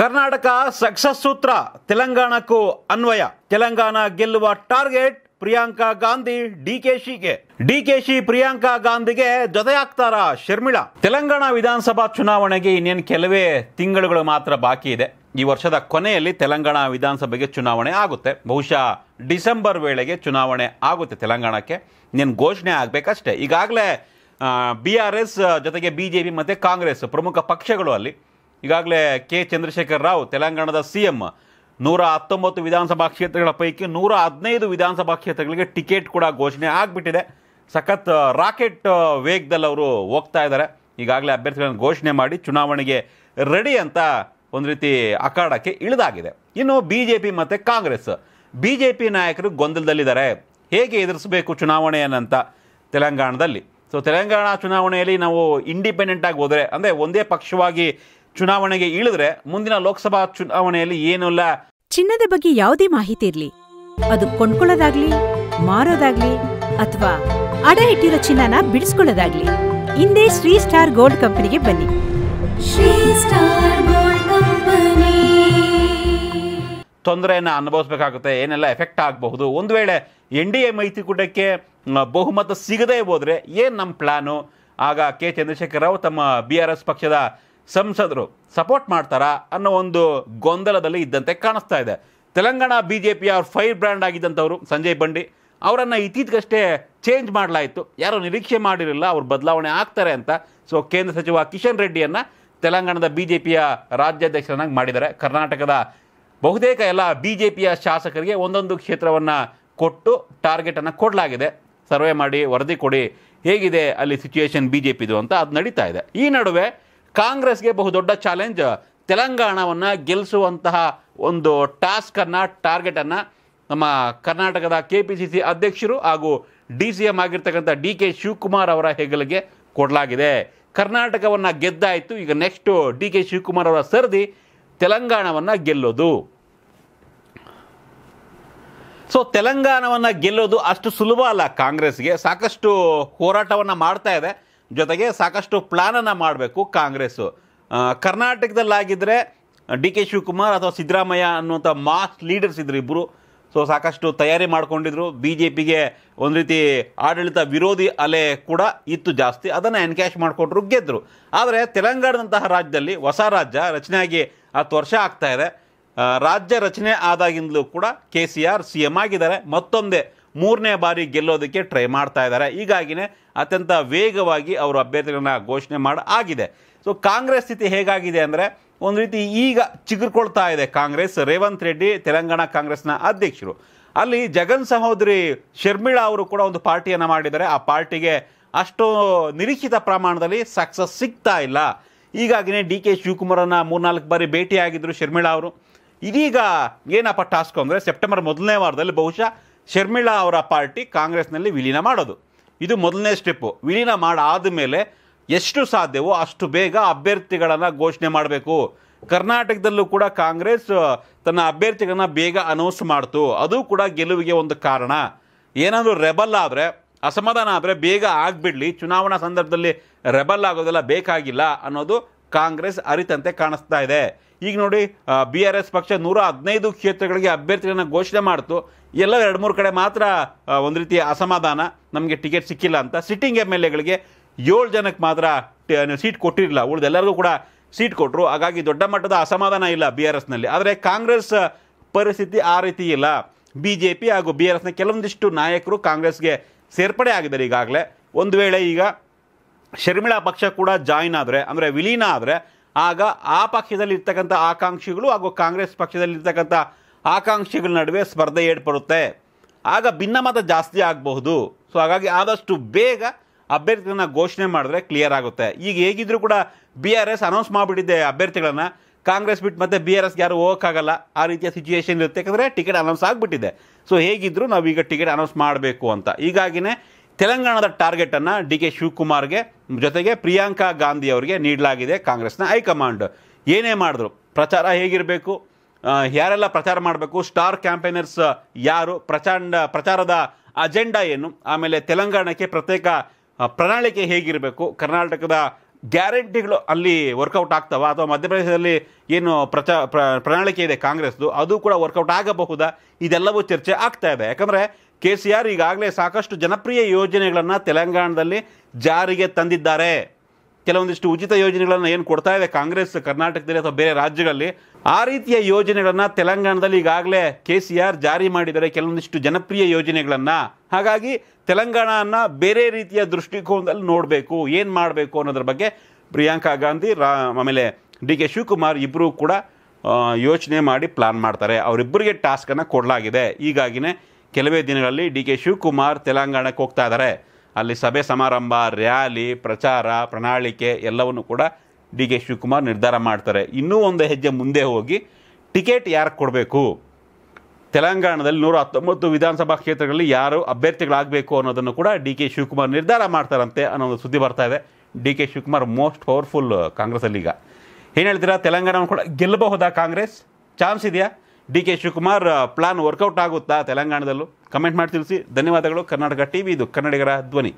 Karnataka success ಸೂತ್ರ ತೆಲಂಗಾಣಕ್ಕೂ ಅನ್ವಯ ತೆಲಂಗಾಣ ಗೆಲ್ಲುವ ಟಾರ್ಗೆಟ್ ಪ್ರಿಯಾಂಕಾ ಗಾಂಧಿ ಡಿಕೆಶಿಗೆ ಡಿಕೆಶಿ ಪ್ರಿಯಾಂಕಾ ಗಾಂಧಿಗೆ ಜೊತೆಯಾಗ್ತಾರ ಶರ್ಮಿಳಾ ತೆಲಂಗಾಣ ವಿಧಾನಸಭಾ ಚುನಾವಣೆಗೆ ಇನ್ನೇನು ಕೆಲವೇ ತಿಂಗಳುಗಳು ಮಾತ್ರ ಬಾಕಿ ಇದೆ ಈ ವರ್ಷದ ಕೊನೆಯಲ್ಲಿ ತೆಲಂಗಾಣ ವಿಧಾನಸಭೆಗೆ ಚುನಾವಣೆ ಆಗುತ್ತೆ ಬಹುಶಃ ಡಿಸೆಂಬರ್ ವೇಳೆಗೆ ಚುನಾವಣೆ ಆಗುತ್ತೆ ತೆಲಂಗಾಣಕ್ಕೆ ಇನ್ನೇನು ಘೋಷಣೆ ಆಗಬೇಕಷ್ಟೇ ಈಗಾಗಲೇ ಬಿ ಆರ್ ಎಸ್ ಜೊತೆಗೆ ಬಿ ಜೆ ಪಿ ಮತ್ತು ಕಾಂಗ್ರೆಸ್ ಪ್ರಮುಖ ಪಕ್ಷಗಳು ಅಲ್ಲಿ ಈಗಾಗಲೇ ಕೆ ಚಂದ್ರಶೇಖರ್ ರಾವ್ ತೆಲಂಗಾಣದ ಸಿ ಸಿಎಂ ನೂರ ಹತ್ತೊಂಬತ್ತು ವಿಧಾನಸಭಾ ಕ್ಷೇತ್ರಗಳ ಪೈಕಿ ನೂರ ಹದಿನೈದು ವಿಧಾನಸಭಾ ಕ್ಷೇತ್ರಗಳಿಗೆ ಟಿಕೆಟ್ ಕೂಡ ಘೋಷಣೆ ಆಗಿಬಿಟ್ಟಿದೆ ಸಖತ್ ರಾಕೆಟ್ ವೇಗದಲ್ಲಿ ಅವರು ಹೋಗ್ತಾ ಇದ್ದಾರೆ ಈಗಾಗಲೇ ಅಭ್ಯರ್ಥಿಗಳನ್ನು ಘೋಷಣೆ ಮಾಡಿ ಚುನಾವಣೆಗೆ ರೆಡಿ ಅಂತ ಒಂದು ರೀತಿ ಅಖಾಡಕ್ಕೆ ಇಳಿದಾಗಿದೆ ಇನ್ನು ಬಿ ಜೆ ಪಿ ಮತ್ತು ಕಾಂಗ್ರೆಸ್ ಬಿ ಜೆ ಪಿ ನಾಯಕರು ಗೊಂದಲದಲ್ಲಿದ್ದಾರೆ ಹೇಗೆ ಎದುರಿಸಬೇಕು ಚುನಾವಣೆಯನ್ನಂತ ತೆಲಂಗಾಣದಲ್ಲಿ ಸೊ ತೆಲಂಗಾಣ ಚುನಾವಣೆಯಲ್ಲಿ ನಾವು ಇಂಡಿಪೆಂಡೆಂಟಾಗಿ ಹೋದರೆ ಅಂದರೆ ಒಂದೇ ಪಕ್ಷವಾಗಿ ಚುನಾವಣೆಗೆ ಇಳಿದ್ರೆ ಮುಂದಿನ ಲೋಕಸಭಾ ಚುನಾವಣೆಯಲ್ಲಿ ಏನಿಲ್ಲ ಚಿನ್ನದ ಬಗ್ಗೆ ಯಾವುದೇ ಮಾಹಿತಿ ಇರಲಿ ಅದು ಕೊಂಡ್ಕೊಳ್ಳೋದಾಗ್ಲಿ ಮಾರೋದಾಗ್ಲಿ ಅಥವಾ ಅಡ ಇಟ್ಟಿರೋ ಚಿನ್ನನ ಬಿಡಿಸ್ಕೊಳ್ಳೋದಾಗ್ಲಿ ಹಿಂದೆ ಶ್ರೀ ಸ್ಟಾರ್ ಗೋಲ್ಡ್ ಕಂಪನಿಗೆ ಬನ್ನಿ ತೊಂದರೆಯನ್ನು ಅನುಭವಿಸಬೇಕಾಗುತ್ತೆ ಏನೆಲ್ಲ ಎಫೆಕ್ಟ್ ಆಗಬಹುದು ಒಂದು ವೇಳೆ ಎನ್ ಡಿ ಎ ಮೈತ್ರಿಕೂಟಕ್ಕೆ ಬಹುಮತ ಸಿಗದೇ ಹೋದರೆ ಏನು ನಮ್ಮ ಪ್ಲಾನು ಆಗ ಕೆ ಚಂದ್ರಶೇಖರ್ ರಾವ್ ತಮ್ಮ ಬಿ ಆರ್ ಎಸ್ ಪಕ್ಷದ ಸಂಸದರು ಸಪೋರ್ಟ್ ಮಾಡ್ತಾರಾ ಅನ್ನೋ ಒಂದು ಗೊಂದಲದಲ್ಲಿ ಇದ್ದಂತೆ ಕಾಣಿಸ್ತಾ ಇದೆ ತೆಲಂಗಾಣ ಬಿ ಜೆ ಪಿಯ ಫೈರ್ ಬ್ರ್ಯಾಂಡ್ ಆಗಿದ್ದಂಥವರು ಸಂಜಯ್ ಬಂಡಿ ಅವರನ್ನು ಇತ್ತೀಚೆಗಷ್ಟೇ ಚೇಂಜ್ ಮಾಡಲಾಯಿತು ಯಾರೂ ನಿರೀಕ್ಷೆ ಮಾಡಿರಲಿಲ್ಲ ಅವ್ರು ಬದಲಾವಣೆ ಆಗ್ತಾರೆ ಅಂತ ಸೊ ಕೇಂದ್ರ ಸಚಿವ ಕಿಶನ್ ರೆಡ್ಡಿಯನ್ನು ತೆಲಂಗಾಣದ ಬಿ ಜೆ ಪಿಯ ರಾಜ್ಯಾಧ್ಯಕ್ಷರನ್ನಾಗಿ ಮಾಡಿದ್ದಾರೆ ಕರ್ನಾಟಕದ ಬಹುತೇಕ ಎಲ್ಲ ಬಿ ಜೆ ಪಿಯ ಶಾಸಕರಿಗೆ ಒಂದೊಂದು ಕ್ಷೇತ್ರವನ್ನು ಕೊಟ್ಟು ಟಾರ್ಗೆಟನ್ನು ಕೊಡಲಾಗಿದೆ ಸರ್ವೆ ಮಾಡಿ ವರದಿ ಕೊಡಿ ಹೇಗಿದೆ ಅಲ್ಲಿ ಸಿಚುಯೇಷನ್ ಬಿ ಜೆ ಪಿದು ಅಂತ ಅದು ನಡೀತಾ ಇದೆ ಈ ನಡುವೆ ಕಾಂಗ್ರೆಸ್ಗೆ ಬಹುದೊಡ್ಡ ಚಾಲೆಂಜ್ ತೆಲಂಗಾಣವನ್ನು ಗೆಲ್ಲಿಸುವಂತಹ ಒಂದು ಟಾಸ್ಕನ್ನು ಟಾರ್ಗೆಟನ್ನು ನಮ್ಮ ಕರ್ನಾಟಕದ ಕೆ ಪಿ ಸಿ ಸಿ ಅಧ್ಯಕ್ಷರು ಹಾಗೂ ಡಿ ಸಿ ಎಂ ಆಗಿರ್ತಕ್ಕಂಥ ಡಿ ಕೆ ಶಿವಕುಮಾರ್ ಅವರ ಹೆಗಲಿಗೆ ಕೊಡಲಾಗಿದೆ ಕರ್ನಾಟಕವನ್ನು ಗೆದ್ದಾಯಿತು ಈಗ ನೆಕ್ಸ್ಟು ಡಿ ಕೆ ಶಿವಕುಮಾರ್ ಅವರ ಸರದಿ ತೆಲಂಗಾಣವನ್ನು ಗೆಲ್ಲೋದು ಸೊ ತೆಲಂಗಾಣವನ್ನು ಗೆಲ್ಲೋದು ಅಷ್ಟು ಸುಲಭ ಅಲ್ಲ ಕಾಂಗ್ರೆಸ್ಗೆ ಸಾಕಷ್ಟು ಹೋರಾಟವನ್ನು ಮಾಡ್ತಾ ಇದೆ ಜೊತೆಗೆ ಸಾಕಷ್ಟು ಪ್ಲ್ಯಾನನ್ನು ಮಾಡಬೇಕು ಕಾಂಗ್ರೆಸ್ಸು ಕರ್ನಾಟಕದಲ್ಲಾಗಿದ್ದರೆ ಡಿ ಕೆ ಶಿವಕುಮಾರ್ ಅಥವಾ ಸಿದ್ದರಾಮಯ್ಯ ಅನ್ನುವಂಥ ಮಾಸ್ ಲೀಡರ್ಸ್ ಇದ್ದರು ಇಬ್ಬರು ಸೊ ಸಾಕಷ್ಟು ತಯಾರಿ ಮಾಡ್ಕೊಂಡಿದ್ರು ಬಿ ಜೆ ಪಿಗೆ ಒಂದು ರೀತಿ ಆಡಳಿತ ವಿರೋಧಿ ಅಲೆ ಕೂಡ ಇತ್ತು ಜಾಸ್ತಿ ಅದನ್ನು ಎನ್ಕ್ಯಾಶ್ ಮಾಡಿಕೊಟ್ರು ಗೆದ್ದರು ಆದರೆ ತೆಲಂಗಾಣದಂತಹ ರಾಜ್ಯದಲ್ಲಿ ಹೊಸ ರಾಜ್ಯ ರಚನೆಯಾಗಿ ಹತ್ತು ವರ್ಷ ಆಗ್ತಾ ಇದೆ ರಾಜ್ಯ ರಚನೆ ಆದಾಗಿಂದಲೂ ಕೂಡ K C R C M ಆಗಿದ್ದಾರೆ ಮತ್ತೊಂದೇ ಮೂರನೇ ಬಾರಿ ಗೆಲ್ಲೋದಕ್ಕೆ ಟ್ರೈ ಮಾಡ್ತಾ ಇದ್ದಾರೆ ಹೀಗಾಗಿನೇ ಅತ್ಯಂತ ವೇಗವಾಗಿ ಅವರು ಅಭ್ಯರ್ಥಿಗಳನ್ನ ಘೋಷಣೆ ಮಾಡಿ ಆಗಿದೆ ಸೊ ಕಾಂಗ್ರೆಸ್ ಸ್ಥಿತಿ ಹೇಗಾಗಿದೆ ಅಂದರೆ ಒಂದು ರೀತಿ ಈಗ ಚಿಗುರ್ಕೊಳ್ತಾ ಇದೆ ಕಾಂಗ್ರೆಸ್ ರೇವಂತ್ ರೆಡ್ಡಿ ತೆಲಂಗಾಣ ಕಾಂಗ್ರೆಸ್ನ ಅಧ್ಯಕ್ಷರು ಅಲ್ಲಿ ಜಗನ್ ಸಹೋದರಿ ಶರ್ಮಿಳಾ ಅವರು ಕೂಡ ಒಂದು ಪಾರ್ಟಿಯನ್ನು ಮಾಡಿದ್ದಾರೆ ಆ ಪಾರ್ಟಿಗೆ ಅಷ್ಟು ನಿರೀಕ್ಷಿತ ಪ್ರಮಾಣದಲ್ಲಿ ಸಕ್ಸಸ್ ಸಿಗ್ತಾ ಇಲ್ಲ ಈಗಾಗಲೇ ಡಿ ಕೆ ಶಿವಕುಮಾರನ ಮೂರ್ನಾಲ್ಕು ಬಾರಿ ಭೇಟಿಯಾಗಿದ್ದರು ಶರ್ಮಿಳಾ ಅವರು ಇದೀಗ ಏನಪ್ಪ ಟಾಸ್ಕ್ ಅಂದರೆ ಸೆಪ್ಟೆಂಬರ್ ಮೊದಲನೇ ವಾರದಲ್ಲಿ ಬಹುಶಃ ಶರ್ಮಿಳಾ ಅವರ ಪಾರ್ಟಿ ಕಾಂಗ್ರೆಸ್ನಲ್ಲಿ ವಿಲೀನ ಮಾಡೋದು ಇದು ಮೊದಲನೇ ಸ್ಟೆಪ್ಪು ವಿಲೀನ ಮಾಡಾದ ಮೇಲೆ ಎಷ್ಟು ಸಾಧ್ಯವೋ ಅಷ್ಟು ಬೇಗ ಅಭ್ಯರ್ಥಿಗಳನ್ನು ಘೋಷಣೆ ಮಾಡಬೇಕು ಕರ್ನಾಟಕದಲ್ಲೂ ಕೂಡ ಕಾಂಗ್ರೆಸ್ ತನ್ನ ಅಭ್ಯರ್ಥಿಗಳನ್ನು ಬೇಗ ಅನೌನ್ಸ್ ಮಾಡ್ತು ಅದು ಕೂಡ ಗೆಲುವಿಗೆ ಒಂದು ಕಾರಣ ಏನಾದರೂ ರೆಬಲ್ ಆದರೆ ಅಸಮಾಧಾನ ಆದರೆ ಬೇಗ ಆಗಿಬಿಡಲಿ ಚುನಾವಣಾ ಸಂದರ್ಭದಲ್ಲಿ ರೆಬಲ್ ಆಗೋದೆಲ್ಲ ಬೇಕಾಗಿಲ್ಲ ಅನ್ನೋದು ಕಾಂಗ್ರೆಸ್ ಅರಿತಂತೆ ಕಾಣಿಸ್ತಾ ಇದೆ ಈಗ ನೋಡಿ ಬಿ ಆರ್ ಎಸ್ ಪಕ್ಷ ನೂರ ಹದಿನೈದು ಕ್ಷೇತ್ರಗಳಿಗೆ ಅಭ್ಯರ್ಥಿಗಳನ್ನು ಘೋಷಣೆ ಮಾಡ್ತು ಎಲ್ಲ ಎರಡು ಮೂರು ಕಡೆ ಮಾತ್ರ ಒಂದು ರೀತಿಯ ಅಸಮಾಧಾನ ನಮಗೆ ಟಿಕೆಟ್ ಸಿಕ್ಕಿಲ್ಲ ಅಂತ ಸಿಟ್ಟಿಂಗ್ ಎಮ್ ಎಲ್ ಎಗಳಿಗೆ ಏಳು ಜನಕ್ಕೆ ಮಾತ್ರ ಸೀಟ್ ಕೊಟ್ಟಿರಲಿಲ್ಲ ಎಲ್ಲರಿಗೂ ಕೂಡ ಸೀಟ್ ಕೊಟ್ಟರು ಹಾಗಾಗಿ ದೊಡ್ಡ ಮಟ್ಟದ ಅಸಮಾಧಾನ ಇಲ್ಲ ಬಿ ಆರ್ ಎಸ್ನಲ್ಲಿ ಆದರೆ ಕಾಂಗ್ರೆಸ್ ಪರಿಸ್ಥಿತಿ ಆ ರೀತಿ ಇಲ್ಲ ಬಿ ಜೆ ಪಿ ಹಾಗೂ ಬಿ ಆರ್ ಎಸ್ನ ಕೆಲವೊಂದಿಷ್ಟು ನಾಯಕರು ಕಾಂಗ್ರೆಸ್ಗೆ ಸೇರ್ಪಡೆ ಆಗಿದ್ದಾರೆ ಈಗಾಗಲೇ ಒಂದು ವೇಳೆ ಈಗ ಶರ್ಮಿಳಾ ಪಕ್ಷ ಕೂಡ ಜಾಯಿನ್ ಆದರೆ ಅಂದರೆ ವಿಲೀನ ಆದರೆ ಆಗ ಆ ಪಕ್ಷದಲ್ಲಿರ್ತಕ್ಕಂಥ ಆಕಾಂಕ್ಷಿಗಳು ಹಾಗೂ ಕಾಂಗ್ರೆಸ್ ಪಕ್ಷದಲ್ಲಿರ್ತಕ್ಕಂಥ ಆಕಾಂಕ್ಷಿಗಳ ನಡುವೆ ಸ್ಪರ್ಧೆ ಏರ್ಪಡುತ್ತೆ ಆಗ ಭಿನ್ನಮತ ಜಾಸ್ತಿ ಆಗಬಹುದು ಸೊ ಹಾಗಾಗಿ ಆದಷ್ಟು ಬೇಗ ಅಭ್ಯರ್ಥಿಗಳನ್ನ ಘೋಷಣೆ ಮಾಡಿದ್ರೆ ಕ್ಲಿಯರ್ ಆಗುತ್ತೆ ಈಗ ಹೇಗಿದ್ರೂ ಕೂಡ ಬಿ ಆರ್ ಎಸ್ ಅನೌನ್ಸ್ ಮಾಡಿಬಿಟ್ಟಿದ್ದೆ ಅಭ್ಯರ್ಥಿಗಳನ್ನು ಕಾಂಗ್ರೆಸ್ ಬಿಟ್ಟು ಮತ್ತೆ ಬಿ ಆರ್ ಎಸ್ಗೆ ಯಾರು ಹೋಗೋಕ್ಕಾಗಲ್ಲ ಆ ರೀತಿಯ ಸಿಚುಯೇಷನ್ ಇರುತ್ತೆ ಯಾಕಂದರೆ ಟಿಕೆಟ್ ಅನೌನ್ಸ್ ಆಗಿಬಿಟ್ಟಿದೆ ಸೊ ಹೇಗಿದ್ದರೂ ನಾವೀಗ ಟಿಕೆಟ್ ಅನೌನ್ಸ್ ಮಾಡಬೇಕು ಅಂತ ಹೀಗಾಗಿನೇ ತೆಲಂಗಾಣದ ಟಾರ್ಗೆಟನ್ನು ಡಿ ಕೆ ಶಿವಕುಮಾರ್ಗೆ ಜೊತೆಗೆ ಪ್ರಿಯಾಂಕಾ ಗಾಂಧಿ ಅವರಿಗೆ ನೀಡಲಾಗಿದೆ ಕಾಂಗ್ರೆಸ್ನ ಹೈಕಮಾಂಡ್ ಏನೇ ಮಾಡಿದ್ರು ಪ್ರಚಾರ ಹೇಗಿರಬೇಕು ಯಾರೆಲ್ಲ ಪ್ರಚಾರ ಮಾಡಬೇಕು ಸ್ಟಾರ್ ಕ್ಯಾಂಪೇನರ್ಸ್ ಯಾರು ಪ್ರಚಂಡ ಪ್ರಚಾರದ ಅಜೆಂಡಾ ಏನು ಆಮೇಲೆ ತೆಲಂಗಾಣಕ್ಕೆ ಪ್ರತ್ಯೇಕ ಪ್ರಣಾಳಿಕೆ ಹೇಗಿರಬೇಕು ಕರ್ನಾಟಕದ ಗ್ಯಾರಂಟಿಗಳು ಅಲ್ಲಿ ವರ್ಕೌಟ್ ಆಗ್ತವಾ ಅಥವಾ ಮಧ್ಯಪ್ರದೇಶದಲ್ಲಿ ಏನು ಪ್ರಚ ಪ್ರಣಾಳಿಕೆ ಇದೆ ಕಾಂಗ್ರೆಸ್ದು ಅದು ಕೂಡ ವರ್ಕೌಟ್ ಆಗಬಹುದಾ ಇದೆಲ್ಲವೂ ಚರ್ಚೆ ಆಗ್ತಾ ಇದೆ ಯಾಕಂದರೆ ಕೆ ಸಿ ಆರ್ ಈಗಾಗಲೇ ಸಾಕಷ್ಟು ಜನಪ್ರಿಯ ಯೋಜನೆಗಳನ್ನು ತೆಲಂಗಾಣದಲ್ಲಿ ಜಾರಿಗೆ ತಂದಿದ್ದಾರೆ ಕೆಲವೊಂದಿಷ್ಟು ಉಚಿತ ಯೋಜನೆಗಳನ್ನು ಏನು ಕೊಡ್ತಾ ಇದೆ ಕಾಂಗ್ರೆಸ್ ಕರ್ನಾಟಕದಲ್ಲಿ ಅಥವಾ ಬೇರೆ ರಾಜ್ಯಗಳಲ್ಲಿ ಆ ರೀತಿಯ ಯೋಜನೆಗಳನ್ನು ತೆಲಂಗಾಣದಲ್ಲಿ ಈಗಾಗಲೇ ಕೆ ಸಿ ಆರ್ ಜಾರಿ ಮಾಡಿದ್ದಾರೆ ಕೆಲವೊಂದಿಷ್ಟು ಜನಪ್ರಿಯ ಯೋಜನೆಗಳನ್ನು ಹಾಗಾಗಿ ತೆಲಂಗಾಣನ ಬೇರೆ ರೀತಿಯ ದೃಷ್ಟಿಕೋನದಲ್ಲಿ ನೋಡಬೇಕು ಏನು ಮಾಡಬೇಕು ಅನ್ನೋದ್ರ ಬಗ್ಗೆ ಪ್ರಿಯಾಂಕಾ ಗಾಂಧಿ ರಾ ಆಮೇಲೆ ಡಿ ಕೆ ಶಿವಕುಮಾರ್ ಇಬ್ಬರೂ ಕೂಡ ಯೋಚನೆ ಮಾಡಿ ಪ್ಲಾನ್ ಮಾಡ್ತಾರೆ ಅವರಿಬ್ಬರಿಗೆ ಟಾಸ್ಕನ್ನು ಕೊಡಲಾಗಿದೆ ಈಗಾಗಿನೇ ಕೆಲವೇ ದಿನಗಳಲ್ಲಿ ಡಿ ಕೆ ಶಿವಕುಮಾರ್ ತೆಲಂಗಾಣಕ್ಕೆ ಹೋಗ್ತಾ ಇದ್ದಾರೆ ಅಲ್ಲಿ ಸಭೆ ಸಮಾರಂಭ ರ್ಯಾಲಿ ಪ್ರಚಾರ ಪ್ರಣಾಳಿಕೆ ಎಲ್ಲವನ್ನು ಕೂಡ ಡಿ ಕೆ ಶಿವಕುಮಾರ್ ನಿರ್ಧಾರ ಮಾಡ್ತಾರೆ ಇನ್ನೂ ಒಂದು ಹೆಜ್ಜೆ ಮುಂದೆ ಹೋಗಿ ಟಿಕೆಟ್ ಯಾರಿಗೆ ಕೊಡಬೇಕು ತೆಲಂಗಾಣದಲ್ಲಿ ನೂರ ಹತ್ತೊಂಬತ್ತು ವಿಧಾನಸಭಾ ಕ್ಷೇತ್ರಗಳಲ್ಲಿ ಯಾರು ಅಭ್ಯರ್ಥಿಗಳಾಗಬೇಕು ಅನ್ನೋದನ್ನು ಕೂಡ ಡಿ ಕೆ ಶಿವಕುಮಾರ್ ನಿರ್ಧಾರ ಮಾಡ್ತಾರಂತೆ ಅನ್ನೋ ಒಂದು ಸುದ್ದಿ ಬರ್ತಾ ಇದೆ D K Shivakumar most powerful ಅಲ್ಲಿ ಈಗ ಏನು ಹೇಳ್ತೀರಾ ತೆಲಂಗಾಣ ಕೂಡ ಗೆಲ್ಲಬಹುದಾ ಕಾಂಗ್ರೆಸ್ ಚಾನ್ಸ್ ಇದೆಯಾ D K Shivakumar plan workout ಆಗುತ್ತಾ ತೆಲಂಗಾಣದಲ್ಲೂ ಕಮೆಂಟ್ ಮಾಡಿ ತಿಳಿಸಿ ಧನ್ಯವಾದಗಳು ಕರ್ನಾಟಕ ಟಿ ಇದು ಕನ್ನಡಿಗರ ಧ್ವನಿ